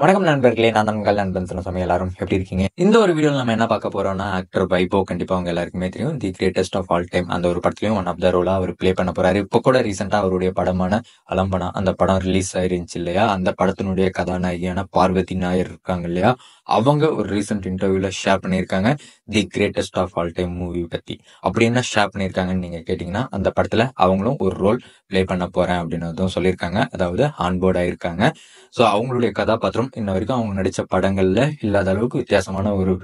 வணக்கம் நண்பர்களே நான் உங்கள் நண்பன் சொன்ன சமயம் எல்லாரும் எப்படி இருக்கீங்க இந்த ஒரு வீடியோ நம்ம என்ன பார்க்க போறோம்னா ஆக்டர் வைபோ கண்டிப்பா அவங்க எல்லாருக்குமே தெரியும் the greatest of all time அந்த ஒரு படத்துலயும் ஒன் ஆஃப் த ரோலா அவர் பிளே பண்ண போறாரு இப்போ கூட ரீசெண்டா அவருடைய படமான அலம்பனா அந்த படம் ரிலீஸ் ஆயிருந்துச்சு இல்லையா அந்த படத்தினுடைய கதாநாயகியான பார்வதி நாயர் இருக்காங்க இல்லையா அவங்க ஒரு ரீசெண்ட் இன்டர்வியூல ஷேர் பண்ணியிருக்காங்க the greatest of all time movie பத்தி அப்படி என்ன ஷேர் பண்ணியிருக்காங்கன்னு நீங்க கேட்டீங்கன்னா அந்த படத்துல அவங்களும் ஒரு ரோல் பிளே பண்ண போறேன் அப்படின்னு சொல்லியிருக்காங்க அதாவது ஆன்போர்ட் ஆயிருக்காங்க ஸோ அவங்களுடைய கதாபாத்திரம் இன்ன வரைக்கும் அவங்க நடிச்ச படங்கள்ல இல்லாத அளவுக்கு வித்தியாசமான ஒரு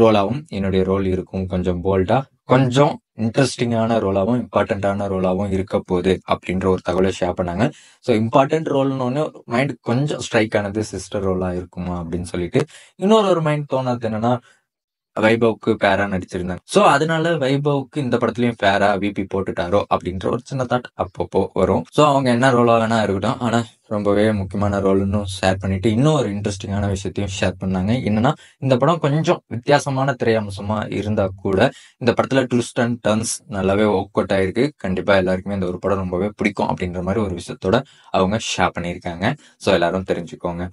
ரோலாகவும் என்னுடைய ரோல் இருக்கும் கொஞ்சம் போல்டா கொஞ்சம் இன்ட்ரெஸ்டிங்கான ரோலாகவும் இம்பார்ட்டண்ட்டான ரோலாகவும் இருக்க போகுது அப்படின்ற ஒரு தகவலை ஷேர் பண்ணாங்க ஸோ இம்பார்ட்டன்ட் ரோல்னு மைண்ட் கொஞ்சம் ஸ்ட்ரைக் ஆனது சிஸ்டர் ரோலாக இருக்குமா அப்படின்னு சொல்லிட்டு இன்னொரு ஒரு மைண்ட் தோணுது என்னன்னா வைபவுக்கு பேரா நடிச்சிருந்தாங்க ஸோ அதனால வைபவுக்கு இந்த படத்துலயும் பேரா விபி போட்டுட்டாரோ அப்படின்ற ஒரு சின்ன தாட் அப்பப்போ வரும் ஸோ அவங்க என்ன ரோலாக வேணா இருக்கட்டும் ஆனா ரொம்பவே முக்கியமான ரோல்னு ஷேர் பண்ணிட்டு இன்னும் ஒரு இன்ட்ரெஸ்டிங்கான விஷயத்தையும் ஷேர் பண்ணாங்க என்னன்னா இந்த படம் கொஞ்சம் வித்தியாசமான திரையம்சமா இருந்தா கூட இந்த படத்துல ட்விஸ்ட் அண்ட் டர்ன்ஸ் நல்லாவே ஒர்க் அவுட் ஆயிருக்கு கண்டிப்பா எல்லாருக்குமே இந்த ஒரு படம் ரொம்பவே பிடிக்கும் அப்படின்ற மாதிரி ஒரு விஷயத்தோட அவங்க ஷேர் பண்ணியிருக்காங்க ஸோ எல்லாரும் தெரிஞ்சுக்கோங்க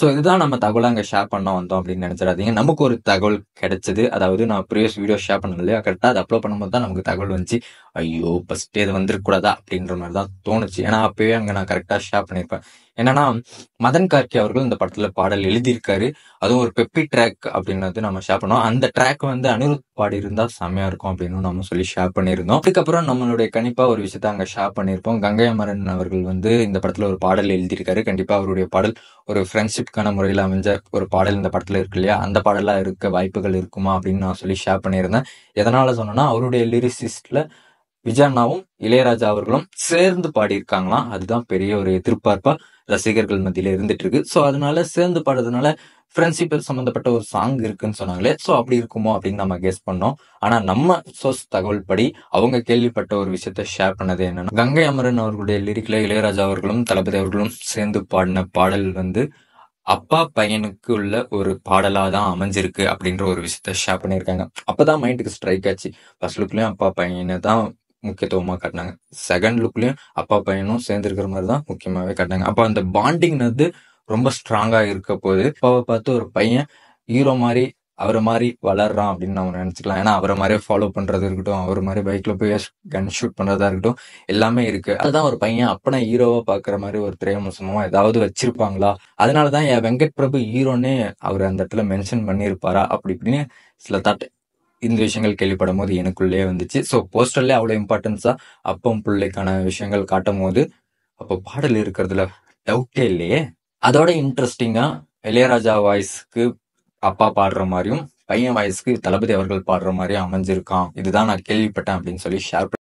ஸோ இதுதான் நம்ம தகவலை அங்கே ஷேர் பண்ண வந்தோம் அப்படின்னு நினைச்சிடாதீங்க நமக்கு ஒரு தகவல் கிடைச்சது அதாவது நான் ப்ரீவியஸ் வீடியோ ஷேர் பண்ண இல்லையா கரெக்டாக அதை அப்லோட் பண்ணும்போது தான் நமக்கு தகவல் வந்துச்சு ஐயோ ஃபஸ்ட்டு இது வந்துருக்கூடாதா அப்படின்ற மாதிரி தான் தோணுச்சு ஏன்னா அப்பயே அங்கே நான் கரெக்டாக ஷேர் பண்ணியிருப்பேன் என்னன்னா மதன் கார்கே அவர்கள் இந்த படத்துல பாடல் எழுதியிருக்காரு அதுவும் ஒரு பெப்பி ட்ராக் அப்படின்னு வந்து நம்ம ஷேர் பண்ணோம் அந்த ட்ராக் வந்து அனிருத் பாடி இருந்தா செம்மையா இருக்கும் அப்படின்னு நம்ம சொல்லி ஷேர் பண்ணியிருந்தோம் அதுக்கப்புறம் நம்மளுடைய கண்டிப்பா ஒரு விஷயத்த அங்க ஷேர் பண்ணியிருப்போம் கங்கை அமரன் அவர்கள் வந்து இந்த படத்துல ஒரு பாடல் எழுதியிருக்காரு கண்டிப்பா அவருடைய பாடல் ஒரு ஃப்ரெண்ட்ஷிப்கான முறையில் அமைஞ்ச ஒரு பாடல் இந்த படத்துல இருக்கு இல்லையா அந்த பாடலா இருக்க வாய்ப்புகள் இருக்குமா அப்படின்னு நான் சொல்லி ஷேர் பண்ணியிருந்தேன் எதனால சொன்னேன்னா அவருடைய லிரிசிஸ்ட்ல விஜயண்ணாவும் இளையராஜா அவர்களும் சேர்ந்து பாடியிருக்காங்களாம் அதுதான் பெரிய ஒரு எதிர்பார்ப்பா ரசிகர்கள் மத்தியில இருந்துட்டு இருக்கு ஸோ அதனால சேர்ந்து பாடுறதுனால ஃப்ரெண்ட்ஷிப் சம்மந்தப்பட்ட ஒரு சாங் இருக்குன்னு சொன்னாங்களே ஸோ அப்படி இருக்குமோ அப்படின்னு நம்ம கெஸ் பண்ணோம் ஆனால் நம்ம சோர்ஸ் தகவல் படி அவங்க கேள்விப்பட்ட ஒரு விஷயத்த ஷேர் பண்ணது என்னன்னா கங்கை அமரன் அவர்களுடைய லிரிக்ல இளையராஜா அவர்களும் தளபதி அவர்களும் சேர்ந்து பாடின பாடல் வந்து அப்பா பையனுக்கு உள்ள ஒரு பாடலா தான் அமைஞ்சிருக்கு அப்படின்ற ஒரு விஷயத்த ஷேர் பண்ணியிருக்காங்க அப்பதான் மைண்டுக்கு ஸ்ட்ரைக் ஆச்சு ஃபர்ஸ்ட் லுக்லயும் அப்பா பையனை தான் முக்கியத்துவமாக காட்டினாங்க செகண்ட் லுக்லேயும் அப்பா பையனும் சேர்ந்துருக்கிற மாதிரி தான் முக்கியமாகவே காட்டினாங்க அப்போ அந்த வந்து ரொம்ப ஸ்ட்ராங்காக இருக்க போது அப்பாவை பார்த்து ஒரு பையன் ஹீரோ மாதிரி அவரை மாதிரி வளர்றான் அப்படின்னு நம்ம நினச்சிக்கலாம் ஏன்னா அவரை மாதிரியே ஃபாலோ பண்ணுறது இருக்கட்டும் அவர் மாதிரி பைக்கில் போய் கன் ஷூட் பண்ணுறதா இருக்கட்டும் எல்லாமே இருக்குது அதுதான் ஒரு பையன் அப்பனா ஹீரோவாக பார்க்குற மாதிரி ஒரு திரையம்சமாக ஏதாவது வச்சிருப்பாங்களா அதனால தான் என் வெங்கட் பிரபு ஹீரோன்னே அவர் அந்த இடத்துல மென்ஷன் பண்ணியிருப்பாரா அப்படி இப்படின்னு சில தாட் இந்த விஷயங்கள் கேள்விப்படும் போது எனக்குள்ளேயே வந்துச்சு ஸோ போஸ்டர்லேயே அவ்வளோ இம்பார்ட்டன்ஸாக அப்பம் பிள்ளைக்கான விஷயங்கள் காட்டும் போது அப்போ பாடல் இருக்கிறதுல டவுட்டே இல்லையே அதோட இன்ட்ரெஸ்டிங்காக இளையராஜா வாய்ஸ்க்கு அப்பா பாடுற மாதிரியும் பையன் வாய்ஸ்க்கு தளபதி அவர்கள் பாடுற மாதிரியும் அமைஞ்சிருக்கான் இதுதான் நான் கேள்விப்பட்டேன் அப்படின்னு சொல்லி ஷேர்